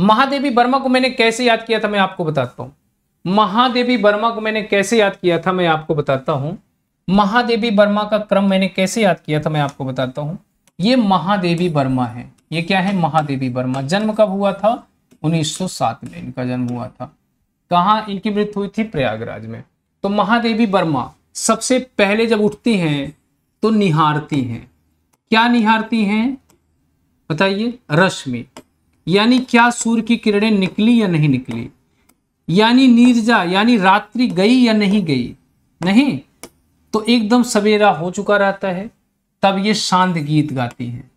महादेवी वर्मा को मैंने कैसे याद किया था मैं आपको बताता हूं महादेवी वर्मा को मैंने कैसे याद किया था मैं आपको बताता हूं महादेवी वर्मा का क्रम मैंने कैसे याद किया था मैं आपको बताता हूं ये महादेवी वर्मा है ये क्या है महादेवी वर्मा जन्म कब हुआ था 1907 में इनका जन्म हुआ था कहा इनकी मृत्यु हुई थी प्रयागराज में तो महादेवी वर्मा सबसे पहले जब उठती हैं तो निहारती हैं क्या निहारती हैं बताइए रश्मि यानी क्या सूर्य की किरणें निकली या नहीं निकली यानी नीरजा यानी रात्रि गई या नहीं गई नहीं तो एकदम सवेरा हो चुका रहता है तब ये शांत गीत गाती हैं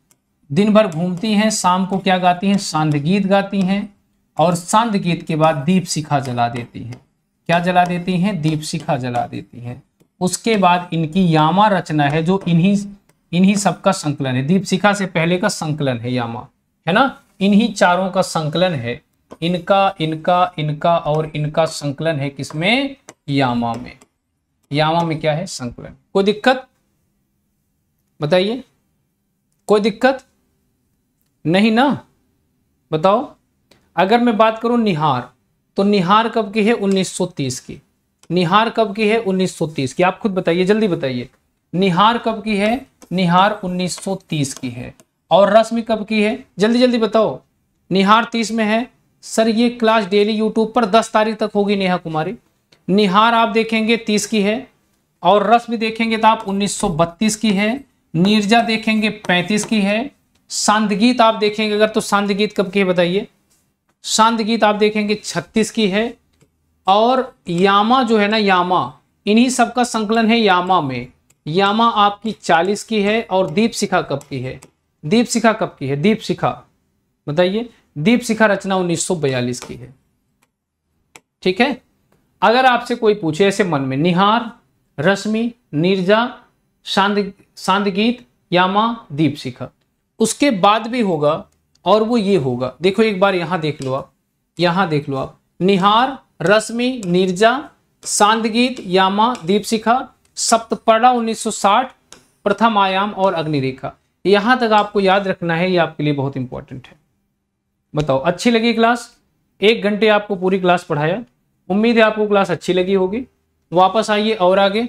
दिन भर घूमती हैं शाम को क्या गाती हैं शांत गीत गाती हैं और शांत गीत के बाद दीप शिखा जला देती हैं क्या जला देती हैं दीप शिखा जला देती हैं उसके बाद इनकी यामा रचना है जो इन्हीं इन्हीं सबका संकलन है दीप शिखा से पहले का संकलन है यामा है ना इन्हीं चारों का संकलन है इनका इनका इनका और इनका संकलन है किसमें यामा में यामा में क्या है संकलन कोई दिक्कत बताइए कोई दिक्कत नहीं ना बताओ अगर मैं बात करूं निहार तो निहार कब की है 1930 की निहार कब की है 1930 की आप खुद बताइए जल्दी बताइए निहार कब की है निहार 1930 की है और रस्म कब की है जल्दी जल्दी बताओ निहार तीस में है सर ये क्लास डेली यूट्यूब पर दस तारीख तक होगी नेहा कुमारी निहार आप देखेंगे तीस की है और रस्म देखेंगे तो आप उन्नीस की है नीरजा देखेंगे पैंतीस की है सांदगीत आप देखेंगे अगर तो सांदगीत कब की है बताइए सांदगीत आप देखेंगे छत्तीस की है और यामा जो है ना यामा इन्हीं सब का संकलन है यामा में यामा आपकी चालीस की है और दीप शिखा कब की है दीप शिखा कब की है दीप शिखा बताइए दीप शिखा रचना 1942 की है ठीक है अगर आपसे कोई पूछे ऐसे मन में निहार रश्मि नीरजा शांत शांत यामा दीप शिखा उसके बाद भी होगा और वो ये होगा देखो एक बार यहां देख लो आप यहां देख लो आप निहार रश्मि नीरजा शांत गीत यामा दीप शिखा सप्तपड़ा 1960 प्रथम आयाम और अग्निरेखा यहां तक आपको याद रखना है ये आपके लिए बहुत इंपॉर्टेंट है बताओ अच्छी लगी क्लास एक घंटे आपको पूरी क्लास पढ़ाया उम्मीद है आपको क्लास अच्छी लगी होगी वापस आइए और आगे